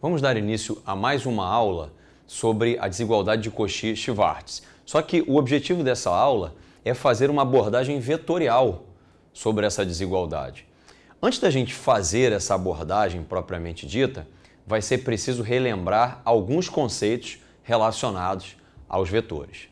Vamos dar início a mais uma aula sobre a desigualdade de Cauchy-Schwarz. Só que o objetivo dessa aula é fazer uma abordagem vetorial sobre essa desigualdade. Antes da gente fazer essa abordagem propriamente dita, vai ser preciso relembrar alguns conceitos relacionados aos vetores.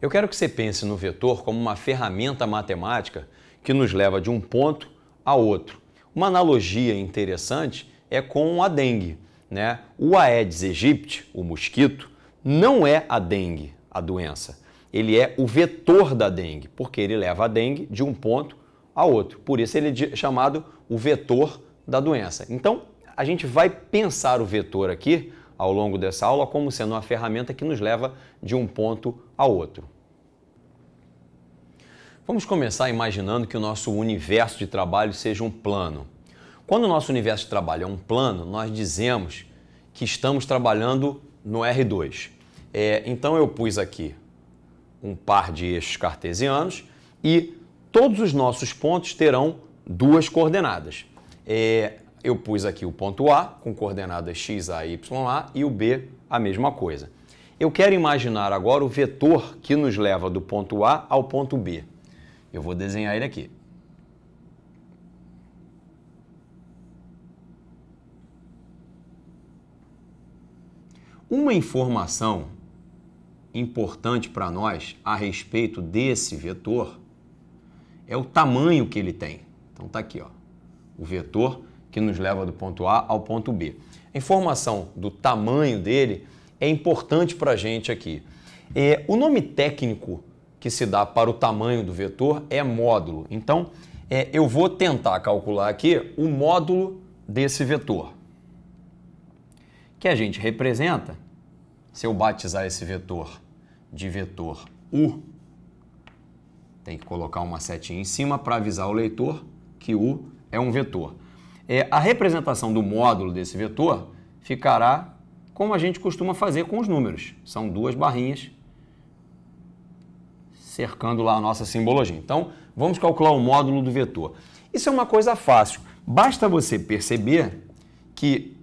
Eu quero que você pense no vetor como uma ferramenta matemática que nos leva de um ponto a outro. Uma analogia interessante é com a dengue. Né? O Aedes aegypti, o mosquito, não é a dengue a doença. Ele é o vetor da dengue, porque ele leva a dengue de um ponto a outro. Por isso ele é chamado o vetor da doença. Então, a gente vai pensar o vetor aqui ao longo dessa aula como sendo uma ferramenta que nos leva de um ponto a outro. Vamos começar imaginando que o nosso universo de trabalho seja um plano. Quando o nosso universo de trabalho é um plano, nós dizemos que estamos trabalhando no R2. É, então eu pus aqui um par de eixos cartesianos e todos os nossos pontos terão duas coordenadas. É, eu pus aqui o ponto A com coordenadas x, a, y, a e o B a mesma coisa. Eu quero imaginar agora o vetor que nos leva do ponto A ao ponto B. Eu vou desenhar ele aqui. Uma informação importante para nós a respeito desse vetor é o tamanho que ele tem. Então está aqui, ó, o vetor que nos leva do ponto A ao ponto B. A informação do tamanho dele é importante para a gente aqui. É, o nome técnico que se dá para o tamanho do vetor é módulo. Então, é, eu vou tentar calcular aqui o módulo desse vetor que a gente representa, se eu batizar esse vetor de vetor U, tem que colocar uma setinha em cima para avisar o leitor que U é um vetor. É, a representação do módulo desse vetor ficará como a gente costuma fazer com os números. São duas barrinhas cercando lá a nossa simbologia. Então, vamos calcular o módulo do vetor. Isso é uma coisa fácil. Basta você perceber que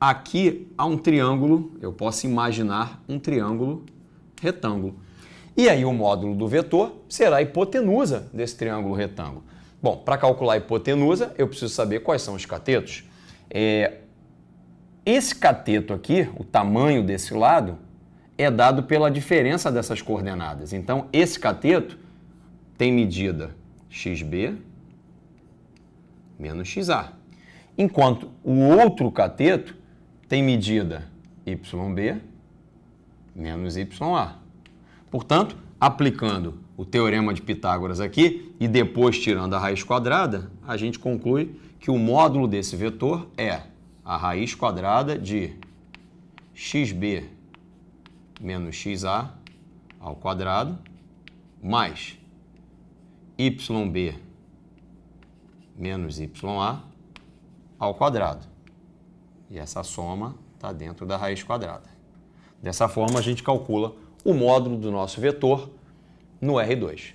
Aqui há um triângulo, eu posso imaginar um triângulo retângulo. E aí o módulo do vetor será a hipotenusa desse triângulo retângulo. Bom, para calcular a hipotenusa, eu preciso saber quais são os catetos. É, esse cateto aqui, o tamanho desse lado, é dado pela diferença dessas coordenadas. Então, esse cateto tem medida xb menos xa. Enquanto o outro cateto tem medida YB menos YA. Portanto, aplicando o teorema de Pitágoras aqui e depois tirando a raiz quadrada, a gente conclui que o módulo desse vetor é a raiz quadrada de xb menos xa ao quadrado mais yb menos ya ao quadrado. E essa soma está dentro da raiz quadrada. Dessa forma, a gente calcula o módulo do nosso vetor no R2.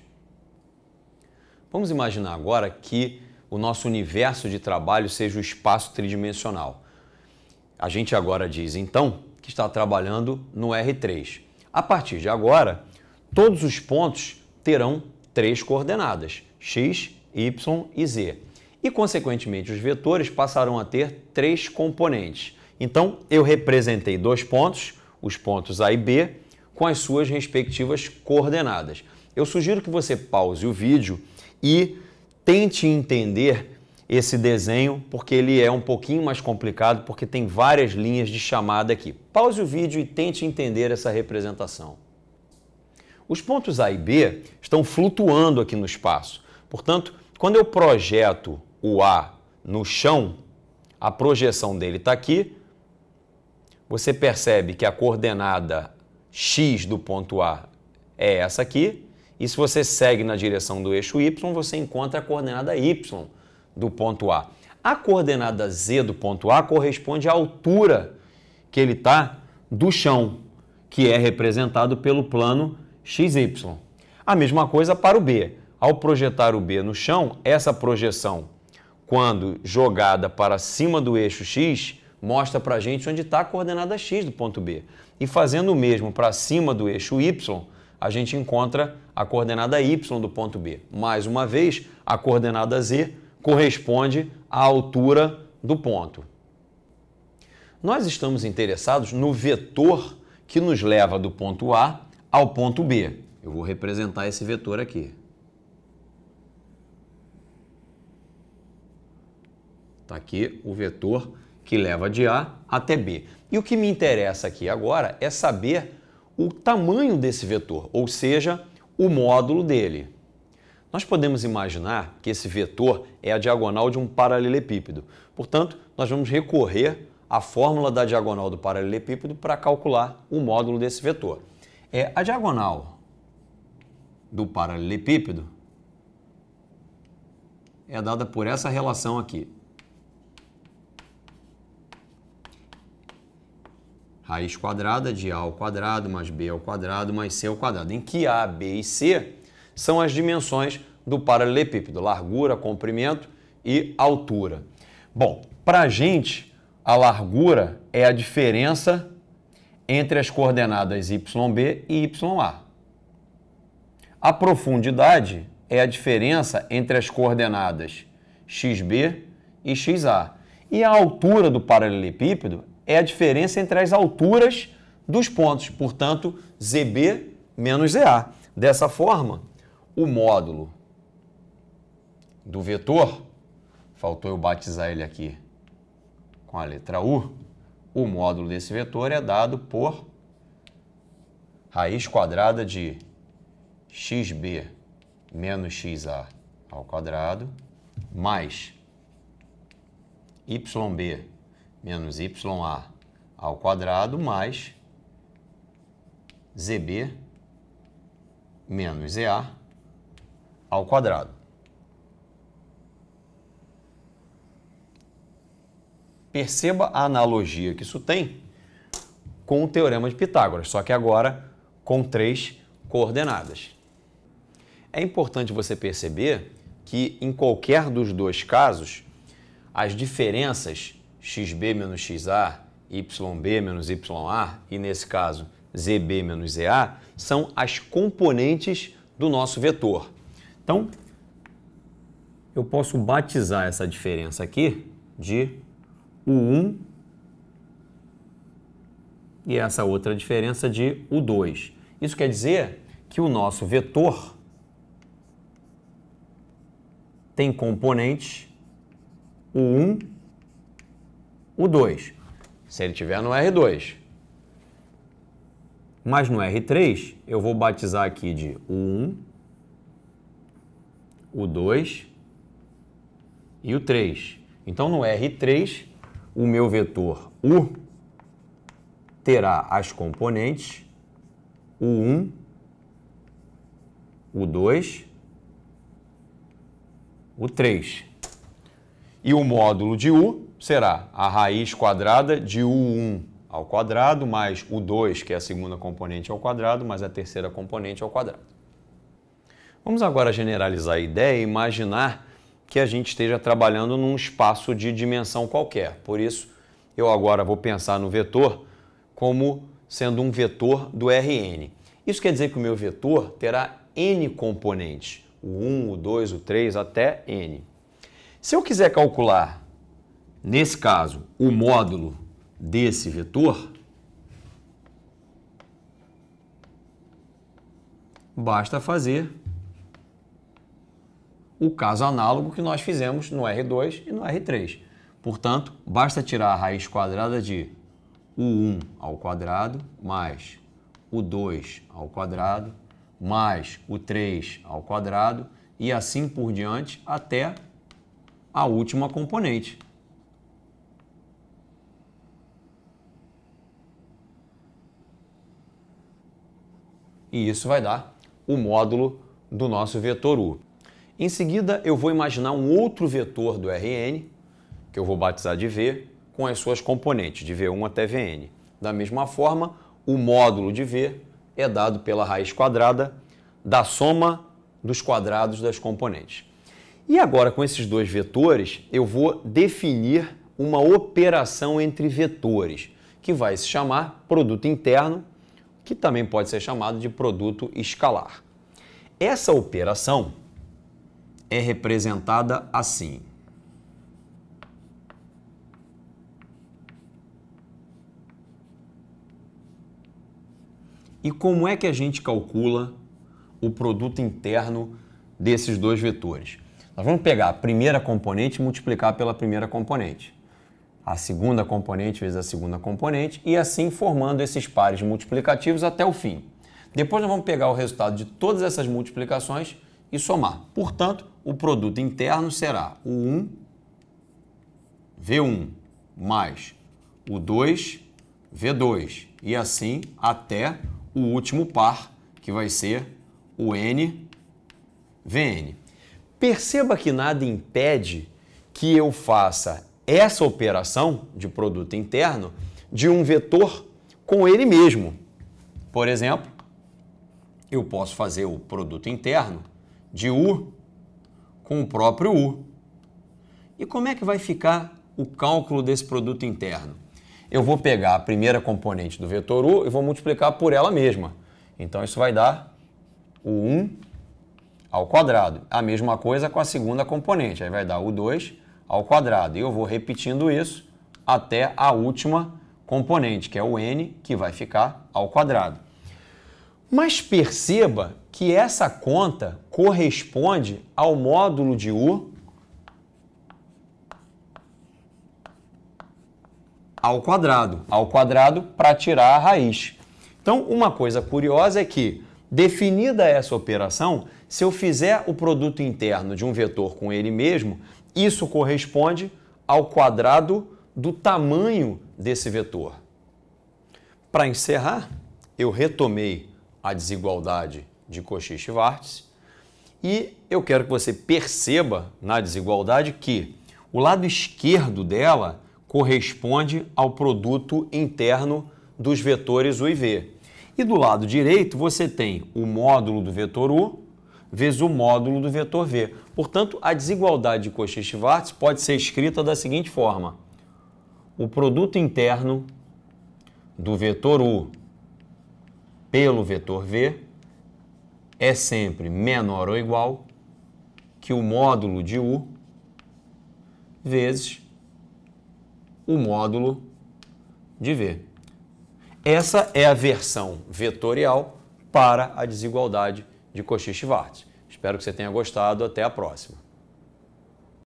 Vamos imaginar agora que o nosso universo de trabalho seja o espaço tridimensional. A gente agora diz, então, que está trabalhando no R3. A partir de agora, todos os pontos terão três coordenadas, x, y e z e, consequentemente, os vetores passarão a ter três componentes. Então, eu representei dois pontos, os pontos A e B, com as suas respectivas coordenadas. Eu sugiro que você pause o vídeo e tente entender esse desenho, porque ele é um pouquinho mais complicado, porque tem várias linhas de chamada aqui. Pause o vídeo e tente entender essa representação. Os pontos A e B estão flutuando aqui no espaço. Portanto, quando eu projeto o A no chão, a projeção dele está aqui. Você percebe que a coordenada x do ponto A é essa aqui. E se você segue na direção do eixo y, você encontra a coordenada y do ponto A. A coordenada z do ponto A corresponde à altura que ele está do chão, que é representado pelo plano XY. A mesma coisa para o B. Ao projetar o B no chão, essa projeção quando jogada para cima do eixo X, mostra para a gente onde está a coordenada X do ponto B. E fazendo o mesmo para cima do eixo Y, a gente encontra a coordenada Y do ponto B. Mais uma vez, a coordenada Z corresponde à altura do ponto. Nós estamos interessados no vetor que nos leva do ponto A ao ponto B. Eu vou representar esse vetor aqui. Está aqui o vetor que leva de A até B. E o que me interessa aqui agora é saber o tamanho desse vetor, ou seja, o módulo dele. Nós podemos imaginar que esse vetor é a diagonal de um paralelepípedo. Portanto, nós vamos recorrer à fórmula da diagonal do paralelepípedo para calcular o módulo desse vetor. É a diagonal do paralelepípedo é dada por essa relação aqui, Raiz quadrada de A ao quadrado mais B ao quadrado mais C ao quadrado, em que A, B e C são as dimensões do paralelepípedo, largura, comprimento e altura. Bom, para a gente, a largura é a diferença entre as coordenadas YB e YA. A profundidade é a diferença entre as coordenadas XB e XA. E a altura do paralelepípedo é a diferença entre as alturas dos pontos, portanto, ZB menos ZA. Dessa forma, o módulo do vetor, faltou eu batizar ele aqui com a letra U, o módulo desse vetor é dado por raiz quadrada de xb menos xa ao quadrado mais yb menos YA ao quadrado mais ZB menos EA ao quadrado. Perceba a analogia que isso tem com o Teorema de Pitágoras, só que agora com três coordenadas. É importante você perceber que em qualquer dos dois casos, as diferenças xb menos xa, yb menos ya e, nesse caso, zb menos za, são as componentes do nosso vetor. Então, eu posso batizar essa diferença aqui de U1 e essa outra diferença de U2. Isso quer dizer que o nosso vetor tem componentes U1 o 2, se ele tiver no R2. Mas no R3, eu vou batizar aqui de o 1, o 2 e o 3. Então, no R3, o meu vetor U terá as componentes o 1, o 2, o 3. E o módulo de U será a raiz quadrada de U1 ao quadrado mais U2, que é a segunda componente ao quadrado, mais a terceira componente ao quadrado. Vamos agora generalizar a ideia e imaginar que a gente esteja trabalhando num espaço de dimensão qualquer. Por isso, eu agora vou pensar no vetor como sendo um vetor do Rn. Isso quer dizer que o meu vetor terá n componentes, o 1, o 2, o 3, até n. Se eu quiser calcular Nesse caso, o módulo desse vetor basta fazer o caso análogo que nós fizemos no R2 e no R3. Portanto, basta tirar a raiz quadrada de o 1 ao quadrado mais o 2 ao quadrado mais o 3 ao quadrado e assim por diante até a última componente, e isso vai dar o módulo do nosso vetor U. Em seguida, eu vou imaginar um outro vetor do Rn, que eu vou batizar de V, com as suas componentes, de V1 até Vn. Da mesma forma, o módulo de V é dado pela raiz quadrada da soma dos quadrados das componentes. E agora, com esses dois vetores, eu vou definir uma operação entre vetores, que vai se chamar produto interno que também pode ser chamado de produto escalar. Essa operação é representada assim. E como é que a gente calcula o produto interno desses dois vetores? Nós vamos pegar a primeira componente e multiplicar pela primeira componente a segunda componente vezes a segunda componente, e assim formando esses pares multiplicativos até o fim. Depois nós vamos pegar o resultado de todas essas multiplicações e somar. Portanto, o produto interno será o 1 V1 mais o 2 V2 e assim até o último par, que vai ser o N VN. Perceba que nada impede que eu faça essa operação de produto interno de um vetor com ele mesmo. Por exemplo, eu posso fazer o produto interno de U com o próprio U. E como é que vai ficar o cálculo desse produto interno? Eu vou pegar a primeira componente do vetor U e vou multiplicar por ela mesma. Então isso vai dar o 1 ao quadrado. A mesma coisa com a segunda componente, aí vai dar o 2 ao quadrado. E eu vou repetindo isso até a última componente, que é o n, que vai ficar ao quadrado. Mas perceba que essa conta corresponde ao módulo de U ao quadrado, ao quadrado para tirar a raiz. Então, uma coisa curiosa é que Definida essa operação, se eu fizer o produto interno de um vetor com ele mesmo, isso corresponde ao quadrado do tamanho desse vetor. Para encerrar, eu retomei a desigualdade de Cauchy e e eu quero que você perceba na desigualdade que o lado esquerdo dela corresponde ao produto interno dos vetores U e V. E do lado direito você tem o módulo do vetor U vezes o módulo do vetor V. Portanto, a desigualdade de Cauchy-Schwarz pode ser escrita da seguinte forma. O produto interno do vetor U pelo vetor V é sempre menor ou igual que o módulo de U vezes o módulo de V. Essa é a versão vetorial para a desigualdade de Cauchy-Schwarz. Espero que você tenha gostado. Até a próxima.